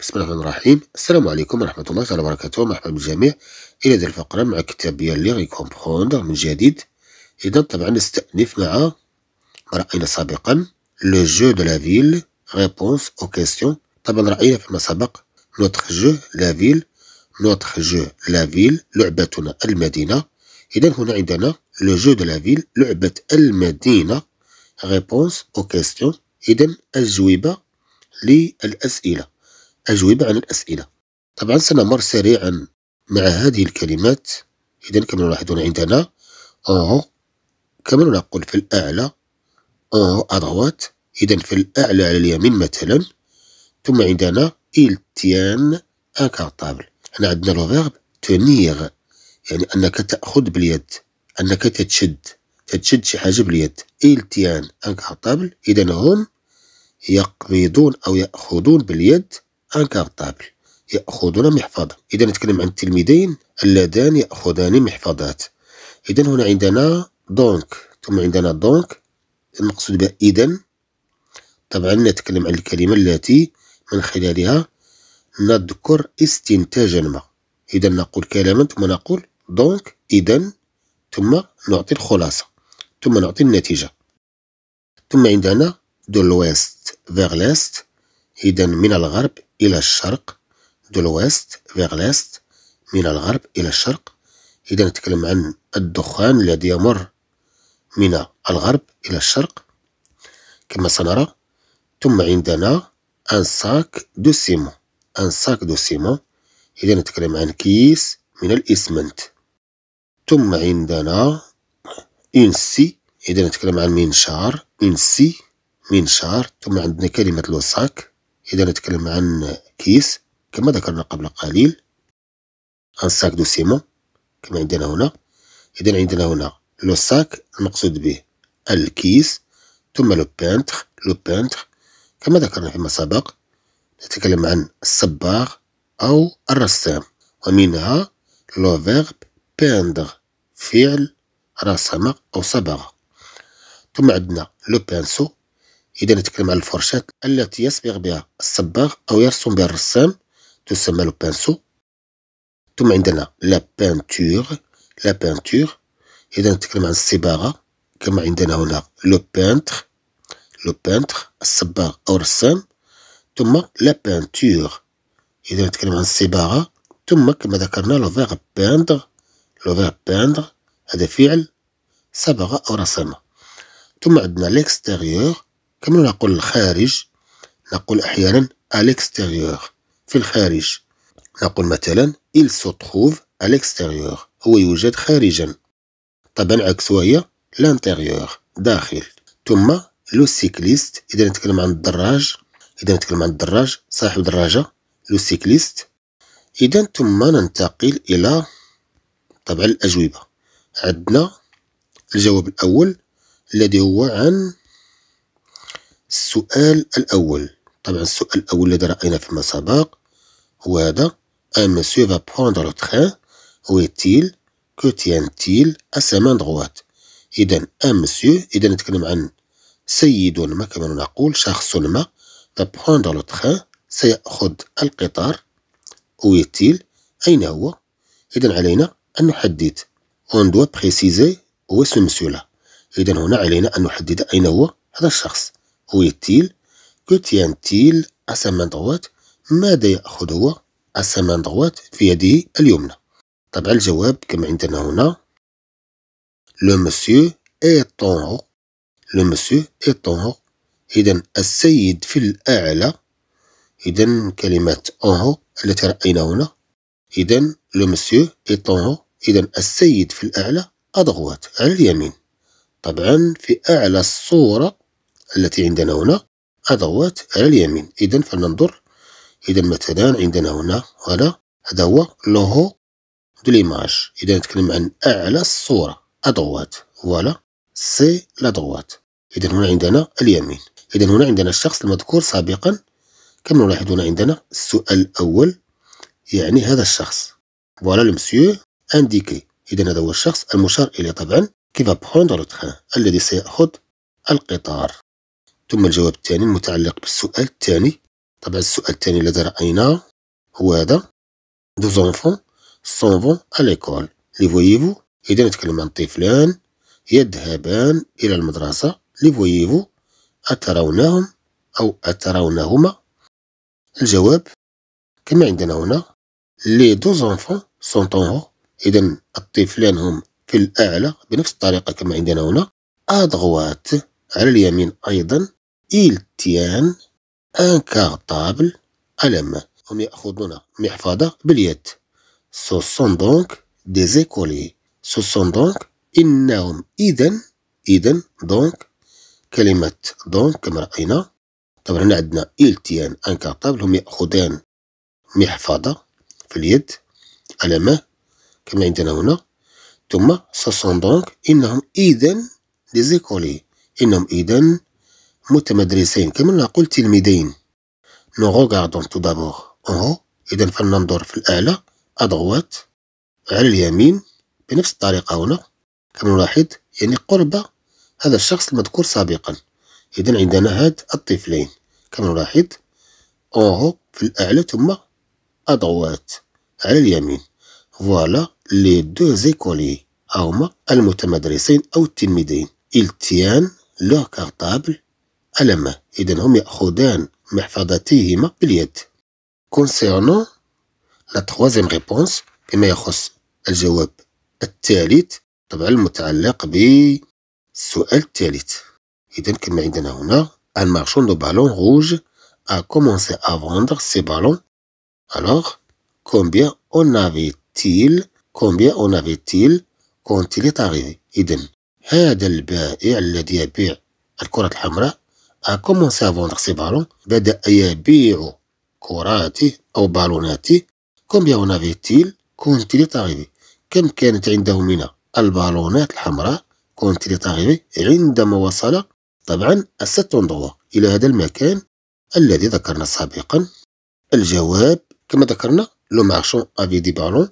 بسم الله الرحمن الرحيم السلام عليكم ورحمة الله تعالى وبركاته مرحبا بالجميع إلى هذه الفقرة مع كتاب بيان لي غيكومبخوندر من جديد إذا طبعا نستأنف مع ما رأينا سابقا لو جو دو لا فيل ريبونس أو كيستيون طبعا رأينا فيما سبق نوتخ جو لا فيل نوتخ جو لا فيل لعبتنا المدينة إذا هنا عندنا لو جو دو لا فيل لعبة المدينة ريبونس أو كيستيون إذا أجوبة للأسئلة أجوبة على الأسئلة طبعا سنمر سريعا مع هذه الكلمات إذا كما نلاحظون عندنا أو آه، كما نقول في الأعلى أو آه، أدوات إذا في الأعلى على اليمين مثلا ثم عندنا إل تيان un هنا عندنا لو فيرب تنيغ يعني أنك تأخذ باليد أنك تتشد تتشد شي حاجة باليد إل تيان un إذا هم يقبضون أو يأخذون باليد انكارتابل يأخذون محفظة إذا نتكلم عن التلميذين اللذان يأخذان محفظات إذا هنا عندنا دونك ثم عندنا دونك المقصود بها إذا طبعا نتكلم عن الكلمة التي من خلالها نذكر استنتاجا ما إذا نقول كلاما ثم نقول دونك إذا ثم نعطي الخلاصة ثم نعطي النتيجة ثم عندنا دو لويست فيغ ليست إذا من الغرب إلى الشرق دو لويست فيغ ليست من الغرب إلى الشرق إذا نتكلم عن الدخان الذي يمر من الغرب إلى الشرق كما سنرى ثم عندنا ان ساك دو سيمون ان ساك دو سيمون إذا نتكلم عن كيس من الإسمنت ثم عندنا اون سي إذا نتكلم عن منشار اون سي منشار ثم عندنا كلمة لوساك إذا نتكلم عن كيس كما ذكرنا قبل قليل ان ساك دو سيمون كما عندنا هنا إذا عندنا هنا لو ساك المقصود به الكيس ثم لو بانتخ لو بانتخ كما ذكرنا فيما سبق نتكلم عن الصباغ أو الرسام ومنها لو فيرب باندغ فعل رسم أو صباغ ثم عندنا لو بانسو إذا نتكلم عن الفرشاة التي يصبغ بها الصباغ أو يرسم بها الرسام تسمى لو بانسو ثم عندنا لا بانتور لا بانتور إذا نتكلم عن الصباغة كما عندنا هنا لو بانتر لو بانتر الصباغ أو الرسام ثم لا بانتور إذا نتكلم عن الصباغة ثم كما ذكرنا لو فيغ باندر لو فيغ باندر هذا فعل صبغة أو رسامة ثم عندنا ليكستيريور كما نقول الخارج نقول أحيانا الاكستيريور في الخارج نقول مثلا il se trouve à l'extérieur هو يوجد خارجا طبعا عكسها هي l'intérieur داخل ثم لو سيكليست إذا نتكلم عن الدراج إذا نتكلم عن الدراج صاحب دراجة لو سيكليست إذا ثم ننتقل إلى طبعا الأجوبة عندنا الجواب الأول الذي هو عن السؤال الأول طبعا السؤال الأول الذي رأينا فيما سبق هو هذا أما monsieur فا بخوندر le هو Où est-il Que tient-il à sa إذن إذا أن إذا نتكلم عن سيد ما كما نقول شخص ما فا بخوندر le سيأخذ القطار هو تيل أين هو إذا علينا أن نحدد أون دوا بريسيزي هو سو ce لا إذا هنا علينا أن نحدد أين هو هذا الشخص Où est-il Que tient-il à sa main droite ماذا يأخذ هو à sa main droite في يده اليمنى طبعا الجواب كما عندنا هنا le monsieur est en haut le monsieur est en haut إذا السيد في الأعلى إذا كلمة en haut التي رأينا هنا إذا le monsieur est en haut إذا السيد في الأعلى أضغوات على اليمين طبعا في أعلى الصورة التي عندنا هنا أدوات على اليمين إذا فلننظر إذا مثلا عندنا هنا هذا هذا هو لوهو دو ليماج إذا نتكلم عن أعلى الصورة أدوات فوالا سي لادوات إذا هنا عندنا اليمين إذا هنا عندنا الشخص المذكور سابقا كما نلاحظ هنا عندنا السؤال الأول يعني هذا الشخص فوالا مسيو انديكي إذا هذا هو الشخص المشار إليه طبعا كيف بخوندر الذي سيأخذ القطار ثم الجواب الثاني المتعلق بالسؤال الثاني طبعا السؤال الثاني الذي رأيناه هو هذا دو زونفون سون فون à لي Les إذا نتكلم عن طفلان يذهبان إلى المدرسة. لي فويفو أترونهم أو أترونهما؟ الجواب كما عندنا هنا لي دو زونفون سون اون إذا الطفلان هم في الأعلى بنفس الطريقة كما عندنا هنا أدغوات على اليمين أيضا il tient un cartable à la main. Ce sont donc des écoliers. Ce sont donc إنهم إذن إذن دونك كلمة دونك كما رأينا طبعا هنا عندنا tient أن كارطابل هم يأخذان محفظة في اليد علامة كما عندنا هنا ثم سوسون دونك إنهم إذن écoliers. إنهم إذن متمدرسين كما نقول تلميذين نو غوغاردون تو دابور اون هو اذا فلننظر في الاعلى ادغوات على اليمين بنفس الطريقه هنا كما نلاحظ يعني قرب هذا الشخص المذكور سابقا اذا عندنا هاد الطفلين كما نلاحظ اونهو في الاعلى ثم ادغوات على اليمين فوالا لي دو زيكولي هما المتمدرسين او التلميذين التيان لو كارطابل ألمه إذا هم يأخذان محفظتيهما باليد concernant la troisième réponse فيما يخص الجواب الثالث طبعا المتعلق بالسؤال الثالث إذا كما عندنا هنا un marchand de ballons rouges a commencé à vendre ses ballons alors combien en avait-il combien en avait-il quand il est arrivé إذا هذا البائع الذي يبيع الكرة الحمراء a commencé à vendre ses ballons. بدأ يبيع كراته أو بالوناته. Combien en avait-il quand il est arrivé? كم كانت عنده من البالونات الحمراء كونت il est arrivé عندما وصل طبعا الستندوا إلى هذا المكان الذي ذكرنا سابقا الجواب كما ذكرنا لو مارشون افي دي بالون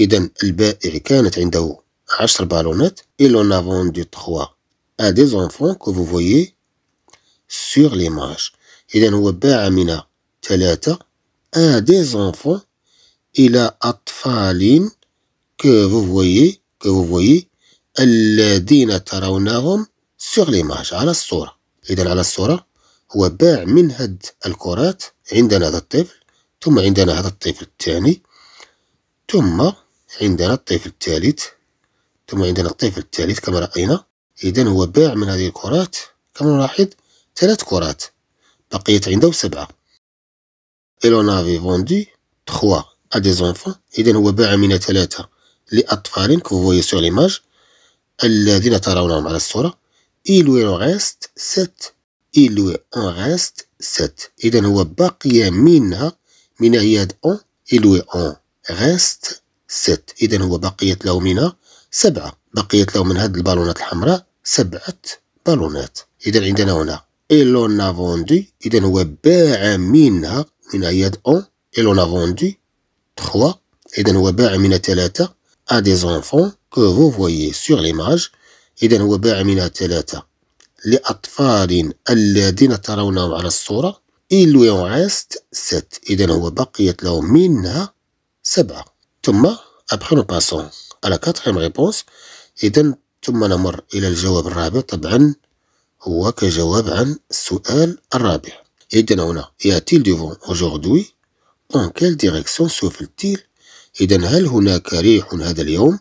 إذا البائع كانت عنده 10 بالونات اي لو نافون دي 3 ا دي زونفون كو فو فويي سور ليماج إذا هو باع من ثلاثة أن دي زونفون إلى أطفال que vous voyez que vous voyez الذين ترونهم سور ليماج على الصورة إذا على الصورة هو باع من هاد الكرات عندنا هذا الطفل ثم عندنا هذا الطفل الثاني ثم عندنا الطفل الثالث ثم عندنا الطفل الثالث كما رأينا إذا هو باع من هذه الكرات كما نلاحظ ثلاث كرات بقيت عنده سبعة إلون أفي فوندي تخوا أ دي زونفون إذا هو باع من ثلاثة لأطفال كوفوي سور ليماج الذين ترونهم على الصورة إلوي إلو غيست ست إلوي أون غيست ست إذا هو بقي منها من هي أون إلوي أون غيست ست إذا هو بقيت له منها سبعة بقيت له من هاد البالونات الحمراء سبعة بالونات إذا عندنا هنا et l'on a vendu, il minha, min ayad on, et l'on a vendu, trois, et min talata, à des enfants que vous voyez sur l'image, et min talata, les atfalin alladina tarawna ala sura, il lui en reste sept, et baqiyat law minha, sab'a. Tumma, après nous passons à la quatrième réponse, et ثم نمر إلى الجواب الرابع طبعا هو كجواب عن السؤال الرابع إذا هنا يأتي ديفون aujourd'hui دون quelle direction souffle-t-il إذن اذا هل هناك ريح هذا اليوم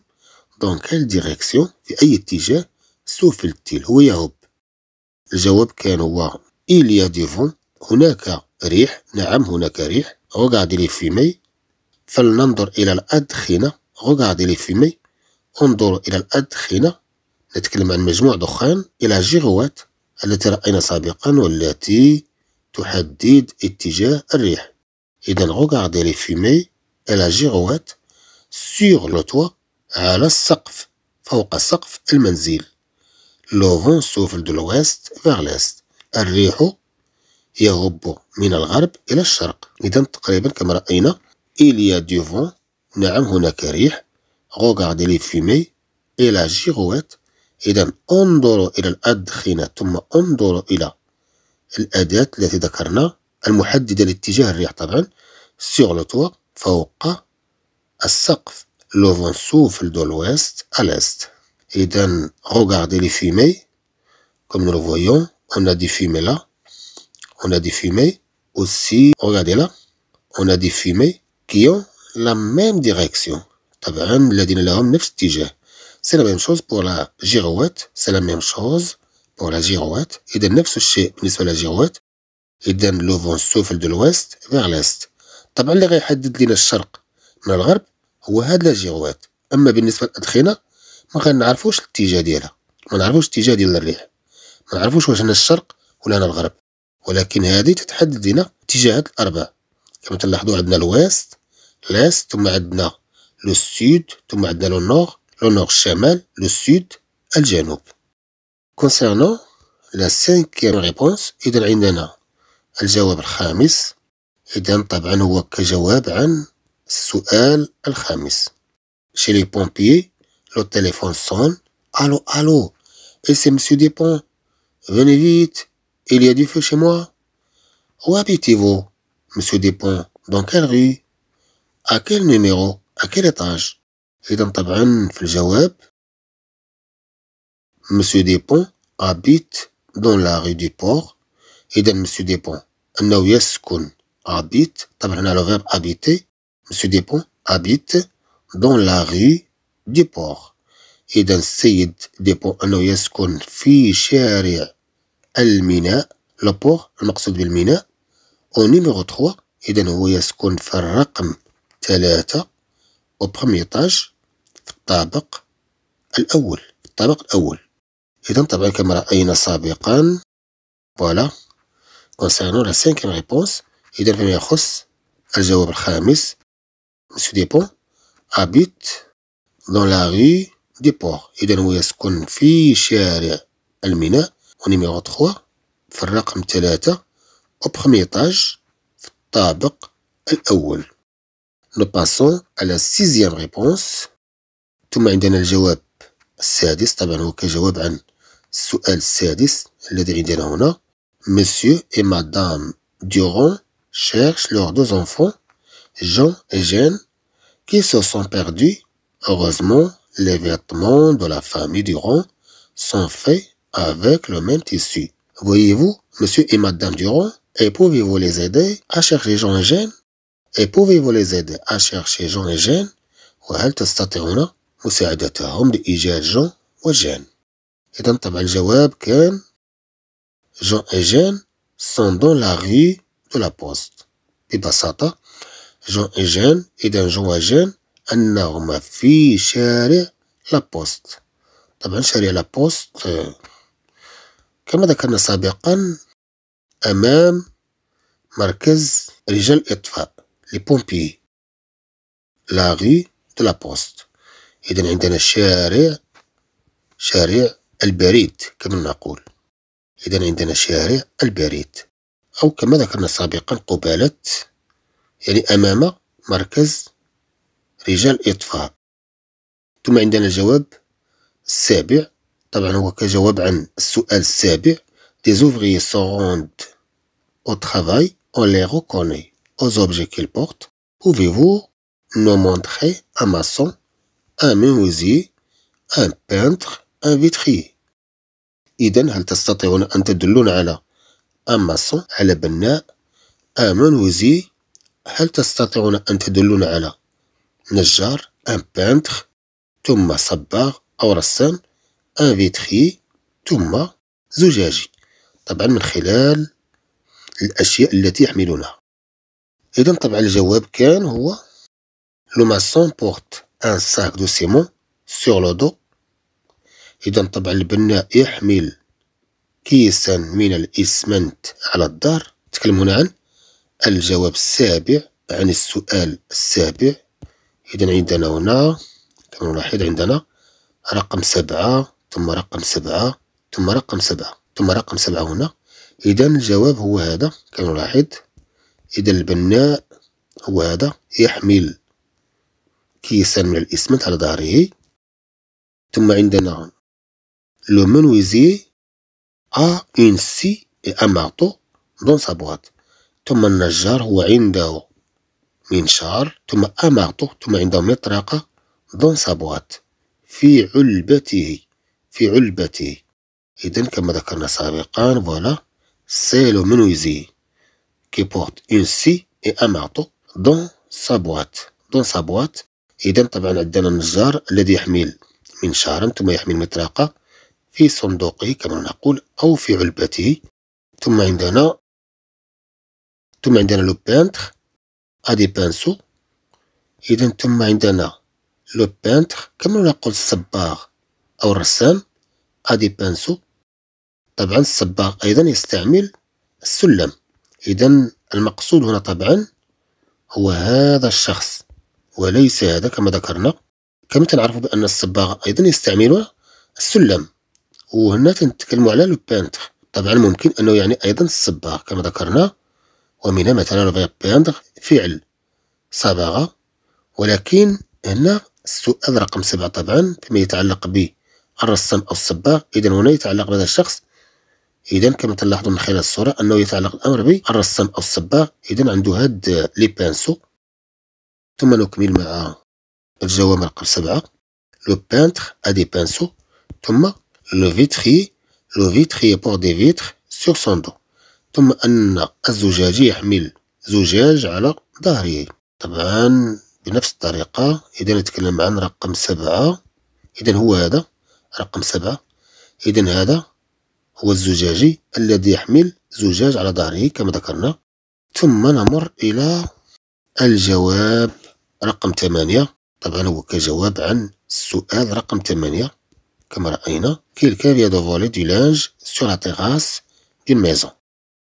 دون كال direction في أي اتجاه souffle t هو يهب الجواب كان هو il y a هناك ريح نعم هناك ريح لي في مي فلننظر إلى الأدخنة لي في مي انظر إلى الأدخنة نتكلم عن مجموع دخان إلى جيغوات التي رأينا سابقا والتي تحدد اتجاه الريح إذا regardez لي فيمي إلى جيغوات سيغ لوتوا على السقف فوق سقف المنزل لو فون سوفل دو لويست فيغ ليست الريح يهب من الغرب إلى الشرق إذا تقريبا كما رأينا إليا دو فون نعم هناك ريح غوغاردي لي فيمي إلى جيغوات إذا انظروا إلى الأدخنة ثم انظروا إلى الأداة التي ذكرنا المحددة لاتجاه الريح طبعا سيغ لو فوق السقف لو فون سوفل دو لويست اليست إذا روغاردي لي فيمي كوم نو فويون أون دي فيمي لا أون دي فيمي a des fumées لا regardez دي فيمي كيون لا ميم qui طبعا الذين لهم نفس الاتجاه C'est la même chose pour la girouette. C'est la même chose pour la girouette. إذا نفس الشيء بالنسبة للجيروات. إذا لو فون souffle دو l'ouest فيغ ليست. طبعا اللي غيحدد لينا الشرق من الغرب هو هاد لا جيروات. أما بالنسبة للأدخنة ما غنعرفوش الاتجاه ديالها. ما نعرفوش الاتجاه ديال الريح. ما نعرفوش واش هنا الشرق ولا هنا الغرب. ولكن هذه تتحدد لينا اتجاهات الاربع كما تلاحظوا عندنا الويست ليست ثم عندنا لو سود ثم عندنا لو نور le nord le sud le janoub Concernant la cinquième réponse, إذا عندنا الجواب الخامس إذا طبعا هو كجواب عن السؤال الخامس Chez les pompiers, le téléphone sonne. Allô, allô, et c'est M. Despont. Venez vite, il y a du feu chez moi. Où habitez-vous, Monsieur Despont Dans quelle rue À quel numéro À quel étage إذا طبعا في الجواب مسيو ديبون أبيت دون لا غي دي بور إذا مسيو ديبون أنه يسكن أبيت طبعا هنا لو فيرب أبيتي مسيو ديبون أبيت دون لا غي دي بور إذا السيد ديبون أنه يسكن في شارع الميناء لو بور المقصود بالميناء أو نيميرو 3 إذا هو يسكن في الرقم ثلاثة أو بخومي طاج في الطابق الأول الطابق الأول إذا طبعا كما رأينا سابقا فوالا كونسيرنو لا سانكيام ريبونس إذا فيما يخص الجواب الخامس مسيو ديبون أبيت دون لا غي دي بور إذا هو يسكن في شارع الميناء ونيميرو تخوا في الرقم تلاتة أو بخومي في الطابق الأول نو باسون على سيزيام ريبونس Monsieur et Madame Durand cherchent leurs deux enfants, Jean et Jeanne, qui se sont perdus. Heureusement, les vêtements de la famille Durand sont faits avec le même tissu. Voyez-vous, Monsieur et Madame Durand, et pouvez-vous les aider à chercher Jean et Jeanne Et pouvez-vous les aider à chercher Jean et Jeanne مساعدتهم لإيجاد جون وجان إذا طبعا الجواب كان جون و جان sont لا غي دو لا بوست ببساطة جون و جان إذا جون وجان أنهما في شارع لابوست طبعا شارع لابوست كما ذكرنا سابقا أمام مركز رجال الإطفاء لي بومبي لا غي دو لا بوست إذا عندنا الشارع شارع البريد كما نقول إذا عندنا شارع البريد أو كما ذكرنا سابقا قبالة يعني أمام مركز رجال إطفاء ثم عندنا الجواب السابع طبعا هو كجواب عن السؤال السابع دي ouvriers sont rendent au travail, on les reconnaît aux objets qu'ils portent. Pouvez-vous nous montrer un maçon un menuisier un peintre un vitrier إذن هل تستطيعون أن تدلون على ان ماسون على بناء ان menuisier, هل تستطيعون أن تدلون على نجار ان بانتخ ثم صباغ أو رسام ان vitrier, ثم زجاجي طبعا من خلال الأشياء التي يحملونها إذن طبعا الجواب كان هو لو ماسون بورت ان ساك دو سيمون سور لو دو إذا طبعا البناء يحمل كيسا من الإسمنت على الدار تكلم هنا عن الجواب السابع عن السؤال السابع إذا عندنا هنا كما نلاحظ عندنا رقم سبعة ثم رقم سبعة ثم رقم سبعة ثم رقم سبعة هنا إذا الجواب هو هذا كما نلاحظ إذا البناء هو هذا يحمل كيسا من الاسمنت على ظهره ثم عندنا لو منويزي ا اون سي اي دون سابوات ثم النجار هو عنده منشار ثم امارتو ثم عنده مطرقه دون سابوات في علبته في علبته اذا كما ذكرنا سابقا فوالا سي لو منويزي كي بورت اون سي اي امارتو دون سابوات دون سابوات إذا طبعا عندنا النجار الذي يحمل منشارا ثم يحمل مطرقة في صندوقه كما نقول أو في علبته ثم عندنا ثم عندنا لو بانتر أدي بانسو إذا ثم عندنا لو بانتر كما نقول الصباغ أو الرسام أدي بانسو طبعا الصباغ أيضا يستعمل السلم إذا المقصود هنا طبعا هو هذا الشخص وليس هذا كما ذكرنا كما تنعرفوا بأن الصباغة أيضا يستعملها السلم وهنا تنتكلموا على لو طبعا ممكن أنه يعني أيضا الصباغ كما ذكرنا ومنها مثلا لو بانتر فعل صباغة ولكن هنا السؤال رقم سبعة طبعا فيما يتعلق بالرسام أو الصباغ إذا هنا يتعلق بهذا الشخص إذا كما تلاحظون من خلال الصورة أنه يتعلق الأمر بالرسام أو الصباغ إذا عنده هاد لي بانسو ثم نكمل مع الجواب رقم سبعة لو بانتر ا دي بانسو ثم لو فيتري لو فيتري بور دي فيتر سور سوندو ثم أن الزجاجي يحمل زجاج على ظهره طبعا بنفس الطريقة إذا نتكلم عن رقم سبعة إذا هو هذا رقم سبعة إذا هذا هو الزجاجي الذي يحمل زجاج على ظهره كما ذكرنا ثم نمر إلى الجواب رقم 8 طبعا هو كجواب عن السؤال رقم 8 كما راينا كيلكافيا دو فولي دو لانج سور لا تيغاس دون ميزون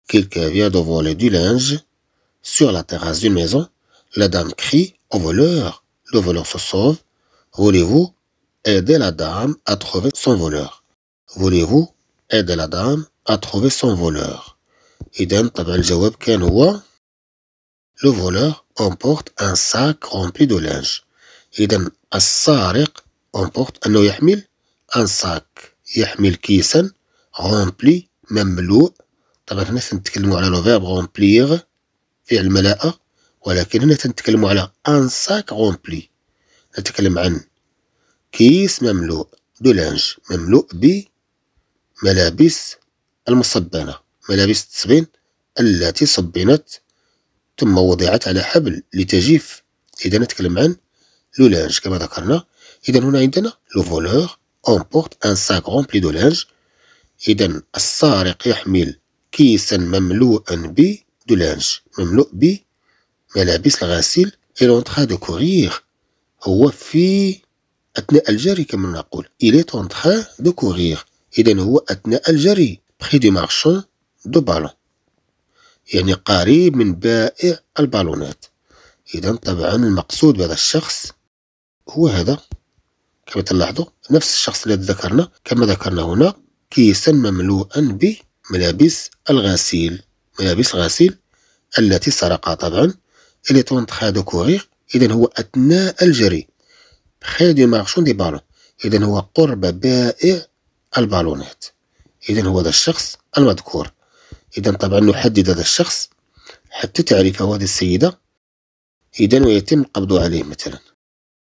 كيلكافيا دو فولي دو لانج سور لا تيغاس دون ميزون لا دام كري او فولور لو فولور سو سوف فوليفو aider la dame à trouver son voleur voulez-vous aider la dame à trouver son voleur اذا طبعا الجواب كان هو لو فولور امبورت ان ساك رومبلي دو لانج إذا السارق امبورت أنه يحمل ان ساك يحمل كيسا رومبلي مملوء طبعا هنا تنتكلموا على لو فيرب رومبليغ فعل الملاءة ولكن هنا تنتكلموا على ان ساك رومبلي نتكلم عن كيس مملوء دو لانج مملوء بملابس المصبنة ملابس التصبين التي صبنت ثم وضعت على حبل لتجف إذا نتكلم عن لو لانج كما ذكرنا إذا هنا عندنا لو فولور أمبورت أن ساك رومبلي دو لانج إذا السارق يحمل كيسا مملوءا ب دو لانج مملوء ب ملابس الغسيل إلى أونتخا دو كورير هو في أثناء الجري كما نقول إلي أونتخا دو كورير إذا هو أثناء الجري بخي دو مارشون دو بالون يعني قريب من بائع البالونات إذا طبعا المقصود بهذا الشخص هو هذا كما تلاحظوا نفس الشخص الذي ذكرنا كما ذكرنا هنا كيسا مملوءا بملابس الغسيل ملابس الغسيل التي سرقها طبعا اللي تون دو كوغيغ إذا هو أثناء الجري خير دو مارشون دي بالون إذا هو قرب بائع البالونات إذا هو هذا الشخص المذكور إذا طبعا نحدد هذا الشخص حتى تعرف هو هذه السيدة إذا ويتم القبض عليه مثلا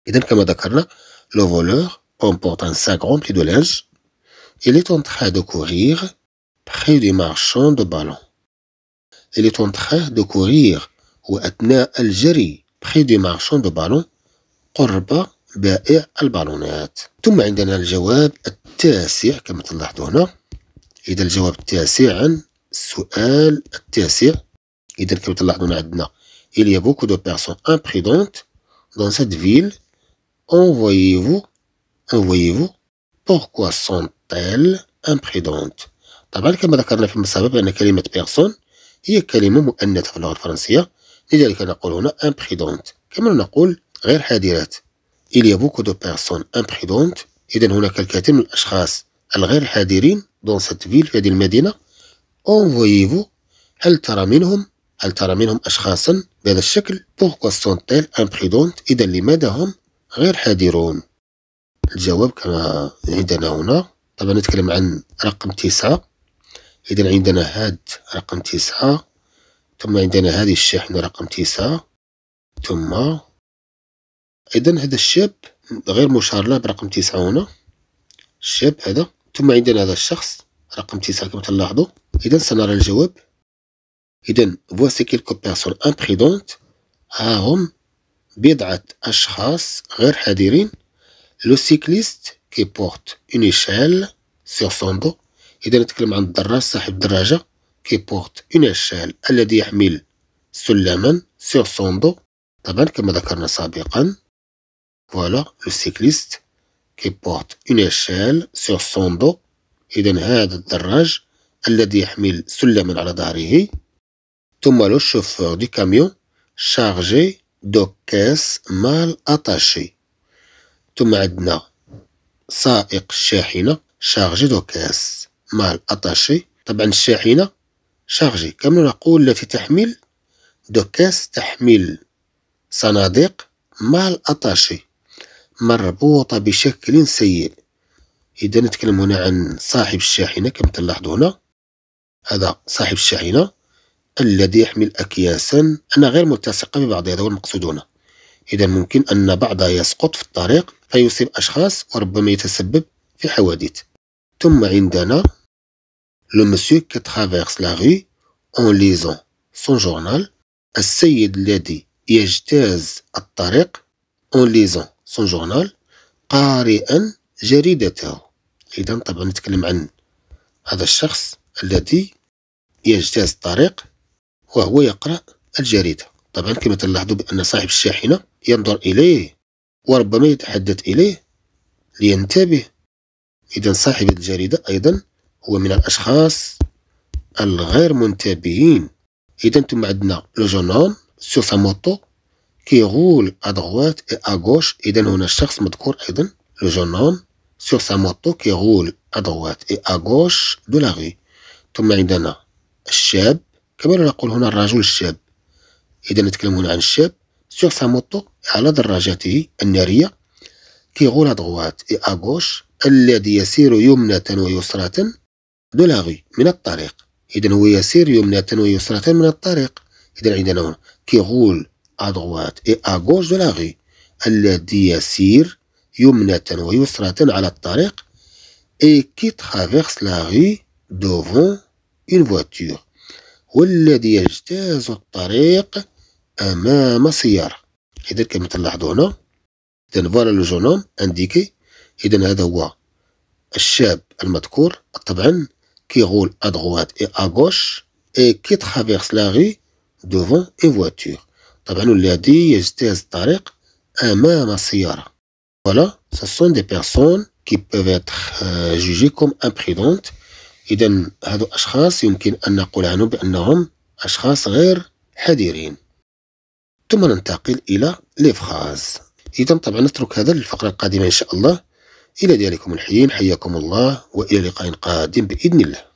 إذا كما ذكرنا لو فولور comporte ان ساك rempli de linge. Il est en train de courir près du marchand de ballons. Il وأثناء الجري بخي دي مارشون دو بالون قرب بائع البالونات. ثم عندنا الجواب التاسع كما تلاحظوا هنا. إذا الجواب التاسع عن السؤال التاسع إذا كما تلاحظون عندنا il y a beaucoup de personnes imprudentes dans cette ville envoyez-vous envoyez-vous pourquoi sont-elles imprudentes طبعا كما ذكرنا في المسابقة أن كلمة بيرسون هي كلمة مؤنثة في اللغة الفرنسية لذلك نقول هنا imprudente كما نقول غير حاضرات il y a beaucoup de personnes imprudentes إذا هناك الكثير من الأشخاص الغير حاضرين دون cette ville في هذه المدينة envoyez-vous هل ترى منهم؟ هل ترى منهم أشخاصا بهذا الشكل؟ Pourquoi سونتيل ان بريدونت إذا لماذا هم غير حاضرون الجواب كما عندنا هنا طبعا نتكلم عن رقم تسعة إذا عندنا هاد رقم تسعة ثم عندنا هذه الشاحنة رقم تسعة ثم إذا هذا الشاب غير مشار له برقم تسعة هنا الشاب هذا ثم عندنا هذا الشخص رقم تسعة كما تلاحظوا إذا سنرى الجواب إذا voici quelques personnes imprudentes ها هم بضعة أشخاص غير حذرين لو سيكليست كي بورت اون إيشيل سور سون دو إذا نتكلم عن الدراج صاحب الدراجة كي بورت اون إيشيل الذي يحمل سلما سور سون دو طبعا كما ذكرنا سابقا فوالا لو سيكليست كي بورت اون إيشيل سور سون دو إذا هذا الدراج الذي يحمل سلما على ظهره ثم لو شوفور دي كاميون شارجي دو كاس مال اتاشي ثم عندنا سائق الشاحنة شارجي دو كاس مال اتاشي طبعا الشاحنة شارجي كما نقول التي تحمل دو كاس تحمل صناديق مال اتاشي مربوطة بشكل سيء إذا نتكلم هنا عن صاحب الشاحنة كما تلاحظون هنا هذا صاحب الشاحنة الذي يحمل أكياسا أنا غير ملتصقة ببعضها هذا هو المقصود هنا إذا ممكن أن بعضها يسقط في الطريق فيصيب أشخاص وربما يتسبب في حوادث ثم عندنا لو مسيو كي ترافيرس لا ري اون ليزون سون جورنال السيد الذي يجتاز الطريق اون ليزون سون جورنال قارئا جريدته إذا طبعا نتكلم عن هذا الشخص التي يجتاز الطريق وهو يقرأ الجريدة طبعا كما تلاحظوا بأن صاحب الشاحنة ينظر إليه وربما يتحدث إليه لينتبه إذا صاحب الجريدة أيضا هو من الأشخاص الغير منتبهين إذا ثم عندنا لو جونون سور سا موتو كيغول أدغوات إي أغوش إذا هنا الشخص مذكور أيضا لو جونون سور سا موتو كيغول أدغوات إي أغوش دو لا غي ثم عندنا الشاب كما نقول هنا الرجل الشاب إذا نتكلم هنا عن الشاب سور سا موتو على دراجته النارية كيغول أدغوات إي أغوش الذي يسير يمنة ويسرة دو لاغي من الطريق إذا هو يسير يمنة ويسرة من الطريق إذا عندنا هنا كيغول أدغوات إي أغوش دو لاغي الذي يسير يمنة ويسرة على الطريق إي كي تخافيغس لاغي دوفون une voiture والذي يجتاز الطريق أمام سيارة إذا كما تلاحظوا هنا إذا فوالا لو جونوم انديكي إذا هذا هو الشاب المذكور طبعا كيغول أدغوات إي أغوش إي كي تخافيغس لاغي دوفون إي فواتور طبعا الذي يجتاز الطريق أمام سيارة فوالا سو سون دي بيرسون qui peuvent être euh, jugées comme imprudentes إذا هذو أشخاص يمكن أن نقول عنهم بأنهم أشخاص غير حذرين ثم ننتقل إلى ليفخاز إذا طبعا نترك هذا للفقرة القادمة إن شاء الله إلى ذلكم الحين حياكم الله وإلى لقاء قادم بإذن الله